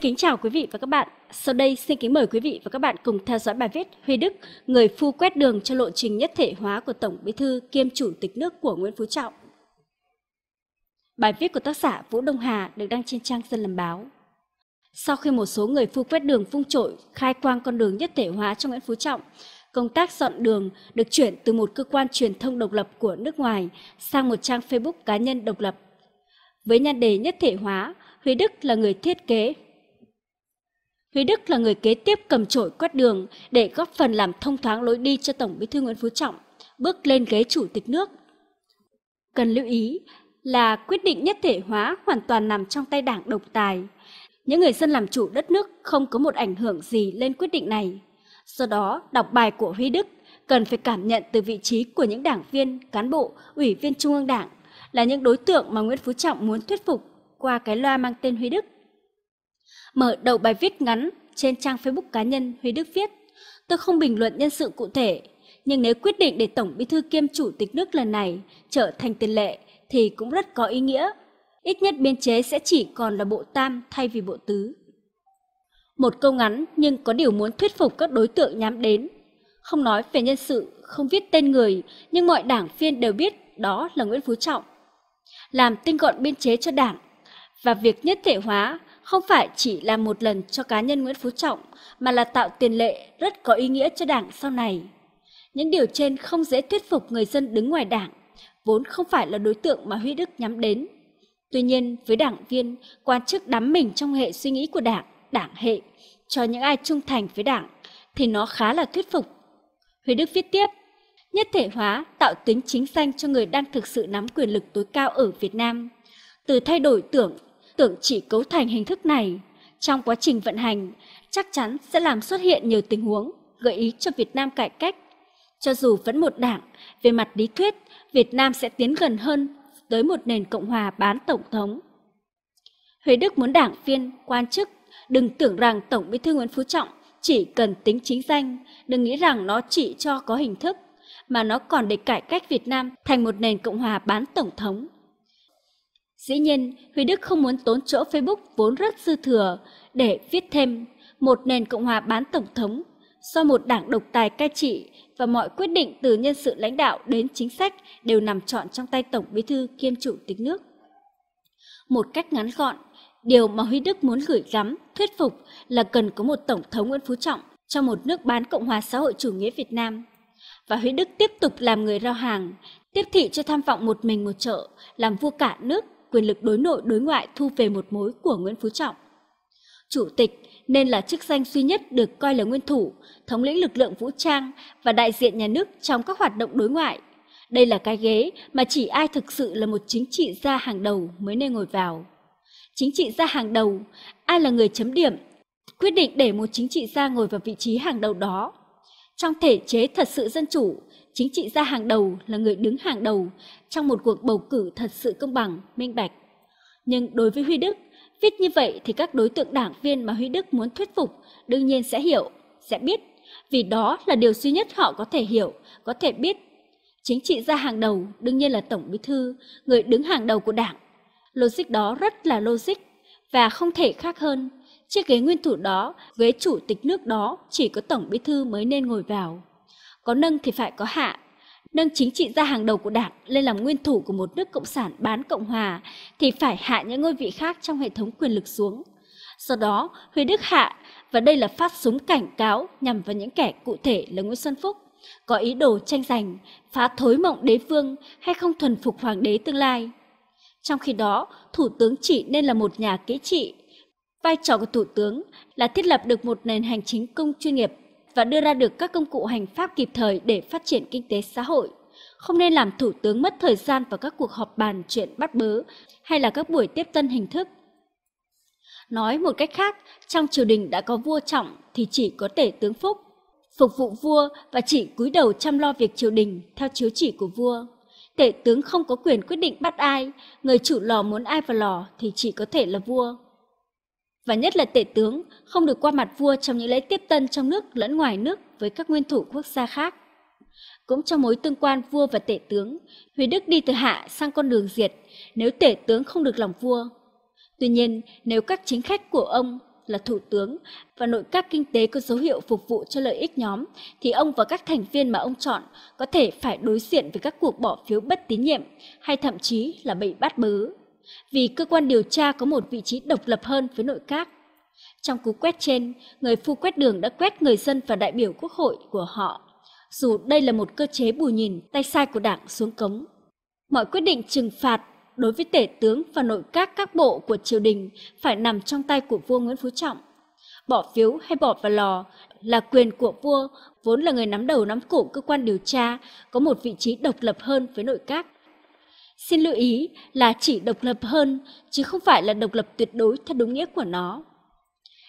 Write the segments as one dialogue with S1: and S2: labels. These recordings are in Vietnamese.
S1: Xin kính chào quý vị và các bạn. Sau đây xin kính mời quý vị và các bạn cùng theo dõi bài viết Huy Đức, người phu quét đường cho lộ trình nhất thể hóa của Tổng Bí thư kiêm Chủ tịch nước của Nguyễn Phú Trọng. Bài viết của tác giả Vũ Đông Hà được đăng trên trang Dân làm báo. Sau khi một số người phu quét đường phung trội khai quang con đường nhất thể hóa cho Nguyễn Phú Trọng, công tác dọn đường được chuyển từ một cơ quan truyền thông độc lập của nước ngoài sang một trang Facebook cá nhân độc lập. Với nhan đề nhất thể hóa, Huy Đức là người thiết kế, Huy Đức là người kế tiếp cầm chổi quét đường để góp phần làm thông thoáng lối đi cho Tổng Bí thư Nguyễn Phú Trọng bước lên ghế chủ tịch nước. Cần lưu ý là quyết định nhất thể hóa hoàn toàn nằm trong tay đảng độc tài. Những người dân làm chủ đất nước không có một ảnh hưởng gì lên quyết định này. Do đó, đọc bài của Huy Đức cần phải cảm nhận từ vị trí của những đảng viên, cán bộ, ủy viên Trung ương Đảng là những đối tượng mà Nguyễn Phú Trọng muốn thuyết phục qua cái loa mang tên Huy Đức Mở đầu bài viết ngắn trên trang Facebook cá nhân Huy Đức viết, tôi không bình luận nhân sự cụ thể, nhưng nếu quyết định để Tổng Bí thư kiêm Chủ tịch nước lần này trở thành tiền lệ thì cũng rất có ý nghĩa. Ít nhất biên chế sẽ chỉ còn là bộ tam thay vì bộ tứ. Một câu ngắn nhưng có điều muốn thuyết phục các đối tượng nhắm đến. Không nói về nhân sự, không viết tên người, nhưng mọi đảng viên đều biết đó là Nguyễn Phú Trọng. Làm tinh gọn biên chế cho đảng và việc nhất thể hóa không phải chỉ là một lần cho cá nhân Nguyễn Phú Trọng mà là tạo tiền lệ rất có ý nghĩa cho Đảng sau này. Những điều trên không dễ thuyết phục người dân đứng ngoài Đảng, vốn không phải là đối tượng mà Huy Đức nhắm đến. Tuy nhiên, với đảng viên, quan chức đắm mình trong hệ suy nghĩ của Đảng, Đảng hệ, cho những ai trung thành với Đảng thì nó khá là thuyết phục. Huy Đức viết tiếp, nhất thể hóa tạo tính chính danh cho người đang thực sự nắm quyền lực tối cao ở Việt Nam. Từ thay đổi tưởng tưởng chỉ cấu thành hình thức này. Trong quá trình vận hành, chắc chắn sẽ làm xuất hiện nhiều tình huống gợi ý cho Việt Nam cải cách. Cho dù vẫn một đảng, về mặt lý thuyết, Việt Nam sẽ tiến gần hơn tới một nền Cộng hòa bán Tổng thống. Huế Đức muốn đảng viên, quan chức đừng tưởng rằng Tổng bí thư Nguyễn Phú Trọng chỉ cần tính chính danh, đừng nghĩ rằng nó chỉ cho có hình thức, mà nó còn để cải cách Việt Nam thành một nền Cộng hòa bán Tổng thống. Dĩ nhiên, Huy Đức không muốn tốn chỗ Facebook vốn rất dư thừa để viết thêm một nền Cộng hòa bán Tổng thống do một đảng độc tài cai trị và mọi quyết định từ nhân sự lãnh đạo đến chính sách đều nằm trọn trong tay Tổng Bí thư kiêm chủ tịch nước. Một cách ngắn gọn, điều mà Huy Đức muốn gửi gắm, thuyết phục là cần có một Tổng thống Nguyễn Phú Trọng trong một nước bán Cộng hòa xã hội chủ nghĩa Việt Nam. Và Huy Đức tiếp tục làm người rao hàng, tiếp thị cho tham vọng một mình một chợ, làm vua cả nước quyền lực đối nội đối ngoại thu về một mối của Nguyễn Phú Trọng. Chủ tịch nên là chức danh duy nhất được coi là nguyên thủ, thống lĩnh lực lượng vũ trang và đại diện nhà nước trong các hoạt động đối ngoại. Đây là cái ghế mà chỉ ai thực sự là một chính trị gia hàng đầu mới nên ngồi vào. Chính trị gia hàng đầu, ai là người chấm điểm, quyết định để một chính trị gia ngồi vào vị trí hàng đầu đó. Trong thể chế thật sự dân chủ, chính trị gia hàng đầu là người đứng hàng đầu trong một cuộc bầu cử thật sự công bằng, minh bạch. Nhưng đối với Huy Đức, viết như vậy thì các đối tượng đảng viên mà Huy Đức muốn thuyết phục đương nhiên sẽ hiểu, sẽ biết, vì đó là điều duy nhất họ có thể hiểu, có thể biết. Chính trị gia hàng đầu đương nhiên là Tổng Bí Thư, người đứng hàng đầu của đảng. Logic đó rất là logic và không thể khác hơn. Chiếc ghế nguyên thủ đó, ghế chủ tịch nước đó chỉ có Tổng Bí Thư mới nên ngồi vào. Có nâng thì phải có hạ. Nâng chính trị gia hàng đầu của đảng lên làm nguyên thủ của một nước cộng sản bán cộng hòa thì phải hạ những ngôi vị khác trong hệ thống quyền lực xuống. Sau đó, Huế Đức hạ và đây là phát súng cảnh cáo nhằm vào những kẻ cụ thể là Nguyễn Xuân Phúc có ý đồ tranh giành, phá thối mộng đế vương hay không thuần phục hoàng đế tương lai. Trong khi đó, thủ tướng chỉ nên là một nhà kế trị. Vai trò của thủ tướng là thiết lập được một nền hành chính công chuyên nghiệp và đưa ra được các công cụ hành pháp kịp thời để phát triển kinh tế xã hội. Không nên làm thủ tướng mất thời gian vào các cuộc họp bàn chuyện bắt bớ hay là các buổi tiếp tân hình thức. Nói một cách khác, trong triều đình đã có vua trọng thì chỉ có tể tướng phúc, phục vụ vua và chỉ cúi đầu chăm lo việc triều đình theo chiếu chỉ của vua. Tể tướng không có quyền quyết định bắt ai, người chủ lò muốn ai vào lò thì chỉ có thể là vua và nhất là tể tướng không được qua mặt vua trong những lễ tiếp tân trong nước lẫn ngoài nước với các nguyên thủ quốc gia khác. Cũng trong mối tương quan vua và tể tướng, Huy Đức đi từ hạ sang con đường diệt nếu tể tướng không được lòng vua. Tuy nhiên, nếu các chính khách của ông là thủ tướng và nội các kinh tế có dấu hiệu phục vụ cho lợi ích nhóm thì ông và các thành viên mà ông chọn có thể phải đối diện với các cuộc bỏ phiếu bất tín nhiệm hay thậm chí là bị bắt bớ vì cơ quan điều tra có một vị trí độc lập hơn với nội các. Trong cú quét trên, người phu quét đường đã quét người dân và đại biểu quốc hội của họ, dù đây là một cơ chế bù nhìn tay sai của đảng xuống cống. Mọi quyết định trừng phạt đối với tể tướng và nội các các bộ của triều đình phải nằm trong tay của vua Nguyễn Phú Trọng. Bỏ phiếu hay bỏ vào lò là quyền của vua, vốn là người nắm đầu nắm cổ cơ quan điều tra, có một vị trí độc lập hơn với nội các. Xin lưu ý là chỉ độc lập hơn, chứ không phải là độc lập tuyệt đối theo đúng nghĩa của nó.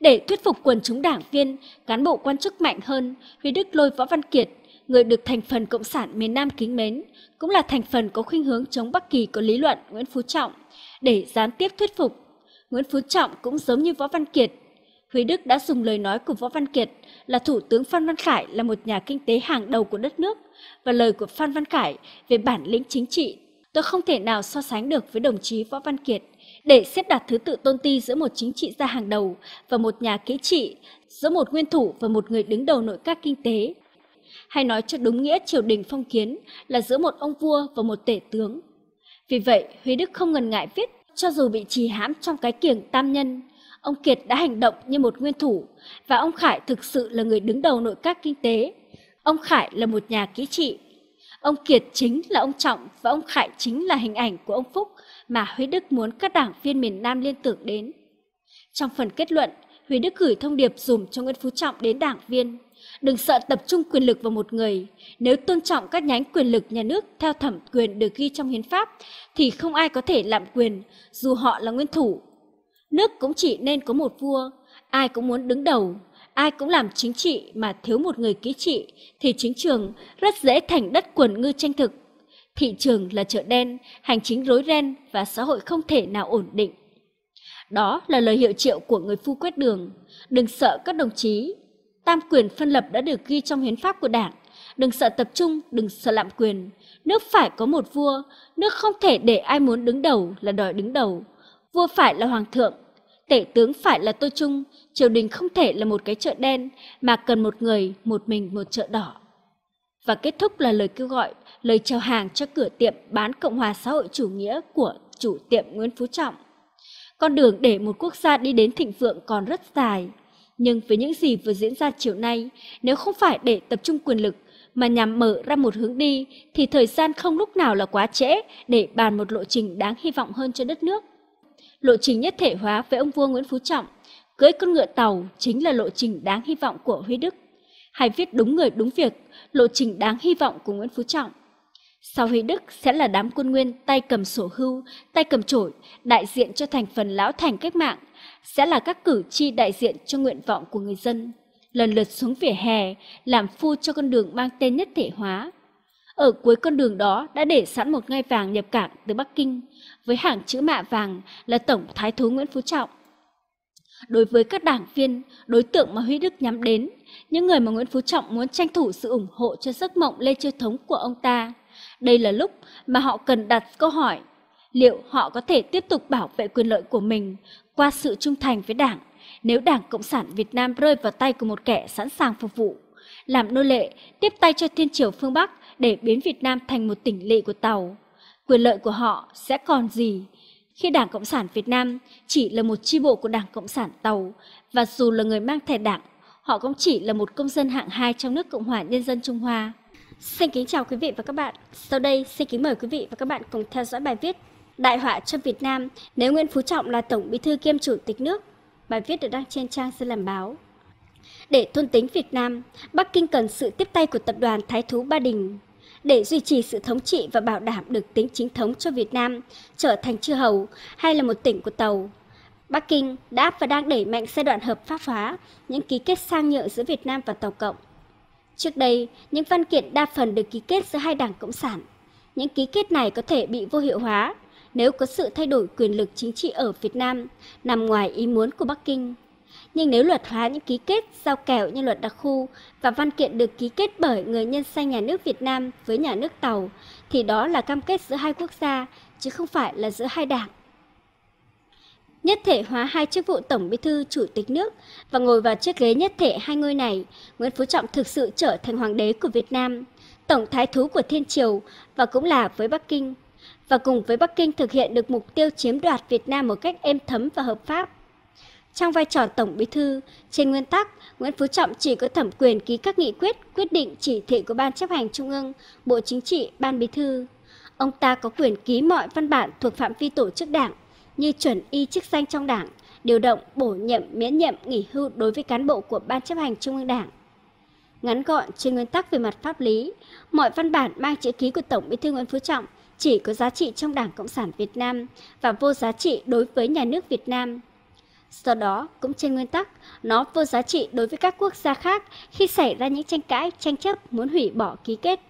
S1: Để thuyết phục quần chúng đảng viên, cán bộ quan chức mạnh hơn, Huy Đức lôi Võ Văn Kiệt, người được thành phần Cộng sản miền Nam kính mến, cũng là thành phần có khuynh hướng chống Bắc Kỳ của lý luận Nguyễn Phú Trọng, để gián tiếp thuyết phục. Nguyễn Phú Trọng cũng giống như Võ Văn Kiệt. Huy Đức đã dùng lời nói của Võ Văn Kiệt là Thủ tướng Phan Văn Khải là một nhà kinh tế hàng đầu của đất nước và lời của Phan Văn Khải về bản lĩnh chính trị Tôi không thể nào so sánh được với đồng chí Võ Văn Kiệt để xếp đặt thứ tự tôn ti giữa một chính trị gia hàng đầu và một nhà kế trị, giữa một nguyên thủ và một người đứng đầu nội các kinh tế. Hay nói cho đúng nghĩa triều đình phong kiến là giữa một ông vua và một tể tướng. Vì vậy, Huy Đức không ngần ngại viết, cho dù bị trì hãm trong cái kiềng tam nhân, ông Kiệt đã hành động như một nguyên thủ và ông Khải thực sự là người đứng đầu nội các kinh tế. Ông Khải là một nhà kỹ trị Ông Kiệt chính là ông Trọng và ông Khải chính là hình ảnh của ông Phúc mà Huy Đức muốn các đảng viên miền Nam liên tưởng đến. Trong phần kết luận, Huy Đức gửi thông điệp dùm cho Nguyễn Phú Trọng đến đảng viên. Đừng sợ tập trung quyền lực vào một người. Nếu tôn trọng các nhánh quyền lực nhà nước theo thẩm quyền được ghi trong hiến pháp, thì không ai có thể lạm quyền, dù họ là nguyên thủ. Nước cũng chỉ nên có một vua, ai cũng muốn đứng đầu, ai cũng làm chính trị mà thiếu một người kỹ trị thì chính trường rất dễ thành đất quần ngư tranh thực. Thị trường là chợ đen, hành chính rối ren và xã hội không thể nào ổn định. Đó là lời hiệu triệu của người phu quét đường. Đừng sợ các đồng chí. Tam quyền phân lập đã được ghi trong hiến pháp của đảng. Đừng sợ tập trung, đừng sợ lạm quyền. Nước phải có một vua, nước không thể để ai muốn đứng đầu là đòi đứng đầu. Vua phải là hoàng thượng, tể tướng phải là Tô Trung, triều đình không thể là một cái chợ đen mà cần một người, một mình một chợ đỏ. Và kết thúc là lời kêu gọi, lời chào hàng cho cửa tiệm bán Cộng hòa xã hội chủ nghĩa của chủ tiệm Nguyễn Phú Trọng. Con đường để một quốc gia đi đến thịnh vượng còn rất dài. Nhưng với những gì vừa diễn ra chiều nay, nếu không phải để tập trung quyền lực mà nhằm mở ra một hướng đi thì thời gian không lúc nào là quá trễ để bàn một lộ trình đáng hy vọng hơn cho đất nước lộ trình nhất thể hóa với ông vua Nguyễn Phú Trọng, cưỡi con ngựa tàu chính là lộ trình đáng hy vọng của Huy Đức. Hay viết đúng người đúng việc, lộ trình đáng hy vọng của Nguyễn Phú Trọng. Sau Huy Đức sẽ là đám quân nguyên tay cầm sổ hưu, tay cầm chổi, đại diện cho thành phần lão thành cách mạng, sẽ là các cử tri đại diện cho nguyện vọng của người dân, lần lượt xuống vỉa hè, làm phu cho con đường mang tên nhất thể hóa, ở cuối con đường đó đã để sẵn một ngai vàng nhập cảng từ Bắc Kinh, với hàng chữ mạ vàng là Tổng Thái Thú Nguyễn Phú Trọng. Đối với các đảng viên, đối tượng mà Huy Đức nhắm đến, những người mà Nguyễn Phú Trọng muốn tranh thủ sự ủng hộ cho giấc mộng Lê Chiêu Thống của ông ta, đây là lúc mà họ cần đặt câu hỏi liệu họ có thể tiếp tục bảo vệ quyền lợi của mình qua sự trung thành với đảng nếu Đảng Cộng sản Việt Nam rơi vào tay của một kẻ sẵn sàng phục vụ làm nô lệ, tiếp tay cho thiên triều phương Bắc để biến Việt Nam thành một tỉnh lỵ của Tàu. Quyền lợi của họ sẽ còn gì? Khi Đảng Cộng sản Việt Nam chỉ là một chi bộ của Đảng Cộng sản Tàu và dù là người mang thẻ đảng, họ cũng chỉ là một công dân hạng hai trong nước Cộng hòa Nhân dân Trung Hoa. Xin kính chào quý vị và các bạn. Sau đây, xin kính mời quý vị và các bạn cùng theo dõi bài viết Đại họa cho Việt Nam nếu Nguyễn Phú Trọng là Tổng Bí thư kiêm Chủ tịch nước. Bài viết được đăng trên trang dân làm báo. Để thôn tính Việt Nam, Bắc Kinh cần sự tiếp tay của tập đoàn Thái Thú Ba Đình. Để duy trì sự thống trị và bảo đảm được tính chính thống cho Việt Nam trở thành chư hầu hay là một tỉnh của Tàu, Bắc Kinh đã và đang đẩy mạnh giai đoạn hợp pháp hóa những ký kết sang nhượng giữa Việt Nam và Tàu Cộng. Trước đây, những văn kiện đa phần được ký kết giữa hai đảng Cộng sản. Những ký kết này có thể bị vô hiệu hóa nếu có sự thay đổi quyền lực chính trị ở Việt Nam nằm ngoài ý muốn của Bắc Kinh nhưng nếu luật hóa những ký kết giao kèo như luật đặc khu và văn kiện được ký kết bởi người nhân danh nhà nước Việt Nam với nhà nước Tàu, thì đó là cam kết giữa hai quốc gia, chứ không phải là giữa hai đảng. Nhất thể hóa hai chức vụ Tổng Bí thư Chủ tịch nước và ngồi vào chiếc ghế nhất thể hai ngôi này, Nguyễn Phú Trọng thực sự trở thành hoàng đế của Việt Nam, tổng thái thú của Thiên Triều và cũng là với Bắc Kinh và cùng với Bắc Kinh thực hiện được mục tiêu chiếm đoạt Việt Nam một cách êm thấm và hợp pháp. Trong vai trò Tổng Bí thư, trên nguyên tắc, Nguyễn Phú Trọng chỉ có thẩm quyền ký các nghị quyết, quyết định chỉ thị của Ban chấp hành Trung ương, Bộ Chính trị, Ban Bí thư. Ông ta có quyền ký mọi văn bản thuộc phạm vi tổ chức đảng, như chuẩn y chức danh trong đảng, điều động, bổ nhiệm, miễn nhiệm, nghỉ hưu đối với cán bộ của Ban chấp hành Trung ương Đảng. Ngắn gọn trên nguyên tắc về mặt pháp lý, mọi văn bản mang chữ ký của Tổng Bí thư Nguyễn Phú Trọng chỉ có giá trị trong Đảng Cộng sản Việt Nam và vô giá trị đối với nhà nước Việt Nam. Do đó, cũng trên nguyên tắc, nó vô giá trị đối với các quốc gia khác khi xảy ra những tranh cãi, tranh chấp muốn hủy bỏ ký kết.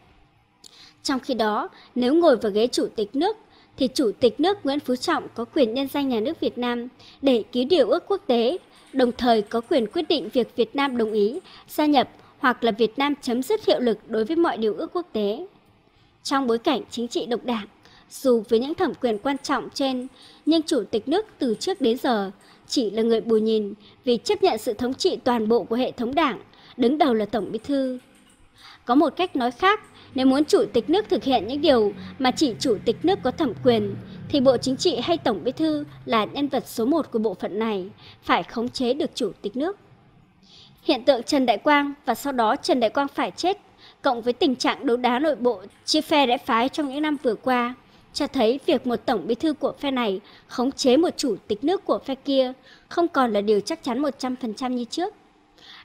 S1: Trong khi đó, nếu ngồi vào ghế chủ tịch nước, thì Chủ tịch nước Nguyễn Phú Trọng có quyền nhân danh nhà nước Việt Nam để ký điều ước quốc tế, đồng thời có quyền quyết định việc Việt Nam đồng ý, gia nhập hoặc là Việt Nam chấm dứt hiệu lực đối với mọi điều ước quốc tế. Trong bối cảnh chính trị độc đảng, dù với những thẩm quyền quan trọng trên, nhưng Chủ tịch nước từ trước đến giờ chỉ là người bù nhìn vì chấp nhận sự thống trị toàn bộ của hệ thống đảng, đứng đầu là Tổng Bí Thư. Có một cách nói khác, nếu muốn Chủ tịch nước thực hiện những điều mà chỉ Chủ tịch nước có thẩm quyền, thì Bộ Chính trị hay Tổng Bí Thư là nhân vật số một của bộ phận này, phải khống chế được Chủ tịch nước. Hiện tượng Trần Đại Quang và sau đó Trần Đại Quang phải chết, cộng với tình trạng đấu đá nội bộ chia phe đã phái trong những năm vừa qua, cho thấy việc một tổng bí thư của phe này khống chế một chủ tịch nước của phe kia không còn là điều chắc chắn 100% như trước.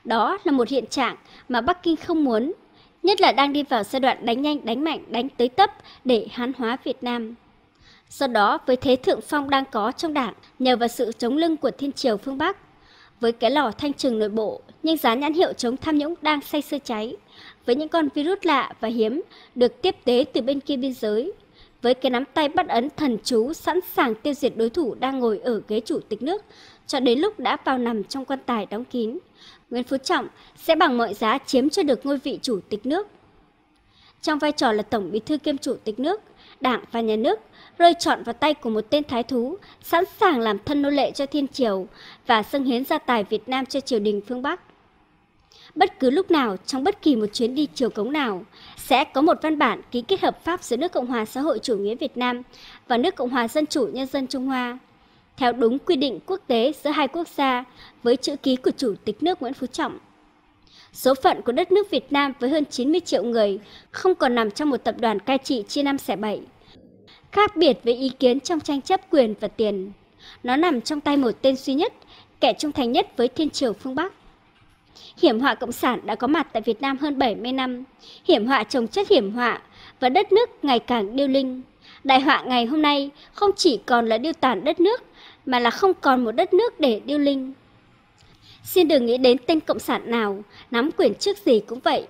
S1: Đó là một hiện trạng mà Bắc Kinh không muốn, nhất là đang đi vào giai đoạn đánh nhanh, đánh mạnh, đánh tới tấp để hán hóa Việt Nam. Do đó, với thế thượng phong đang có trong đảng, nhờ vào sự chống lưng của thiên triều phương Bắc, với cái lò thanh trừng nội bộ, nhưng dán nhãn hiệu chống tham nhũng đang say sưa cháy, với những con virus lạ và hiếm được tiếp tế từ bên kia biên giới, với cái nắm tay bắt ấn thần chú sẵn sàng tiêu diệt đối thủ đang ngồi ở ghế chủ tịch nước cho đến lúc đã vào nằm trong quan tài đóng kín. Nguyễn Phú Trọng sẽ bằng mọi giá chiếm cho được ngôi vị chủ tịch nước. Trong vai trò là tổng bí thư kiêm chủ tịch nước, đảng và nhà nước rơi trọn vào tay của một tên thái thú sẵn sàng làm thân nô lệ cho thiên triều và dâng hiến gia tài Việt Nam cho triều đình phương Bắc bất cứ lúc nào trong bất kỳ một chuyến đi chiều cống nào, sẽ có một văn bản ký kết hợp pháp giữa nước Cộng hòa xã hội chủ nghĩa Việt Nam và nước Cộng hòa Dân chủ Nhân dân Trung Hoa, theo đúng quy định quốc tế giữa hai quốc gia với chữ ký của Chủ tịch nước Nguyễn Phú Trọng. Số phận của đất nước Việt Nam với hơn 90 triệu người không còn nằm trong một tập đoàn cai trị chia năm xẻ bảy. Khác biệt với ý kiến trong tranh chấp quyền và tiền, nó nằm trong tay một tên duy nhất, kẻ trung thành nhất với thiên triều phương Bắc. Hiểm họa Cộng sản đã có mặt tại Việt Nam hơn 70 năm. Hiểm họa trồng chất hiểm họa và đất nước ngày càng điêu linh. Đại họa ngày hôm nay không chỉ còn là điêu tàn đất nước mà là không còn một đất nước để điêu linh. Xin đừng nghĩ đến tên Cộng sản nào, nắm quyền trước gì cũng vậy.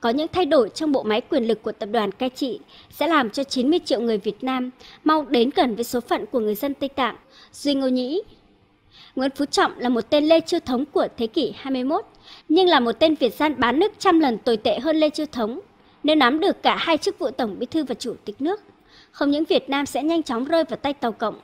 S1: Có những thay đổi trong bộ máy quyền lực của tập đoàn cai trị sẽ làm cho 90 triệu người Việt Nam mau đến gần với số phận của người dân Tây Tạng. Duy Ngô Nhĩ, Nguyễn Phú Trọng là một tên Lê Chiêu Thống của thế kỷ 21, nhưng là một tên Việt gian bán nước trăm lần tồi tệ hơn Lê Chiêu Thống, nếu nắm được cả hai chức vụ Tổng Bí thư và Chủ tịch nước. Không những Việt Nam sẽ nhanh chóng rơi vào tay Tàu Cộng,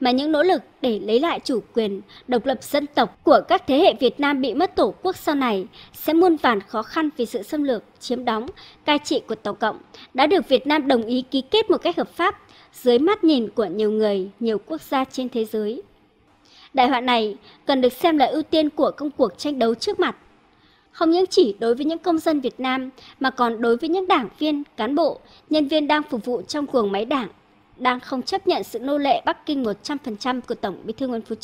S1: mà những nỗ lực để lấy lại chủ quyền, độc lập dân tộc của các thế hệ Việt Nam bị mất tổ quốc sau này sẽ muôn vàn khó khăn vì sự xâm lược, chiếm đóng, cai trị của Tàu Cộng đã được Việt Nam đồng ý ký kết một cách hợp pháp dưới mắt nhìn của nhiều người, nhiều quốc gia trên thế giới đại họa này cần được xem là ưu tiên của công cuộc tranh đấu trước mặt. Không những chỉ đối với những công dân Việt Nam mà còn đối với những đảng viên, cán bộ, nhân viên đang phục vụ trong cuồng máy đảng, đang không chấp nhận sự nô lệ Bắc Kinh 100% của Tổng Bí thư Nguyễn Phú Trọng.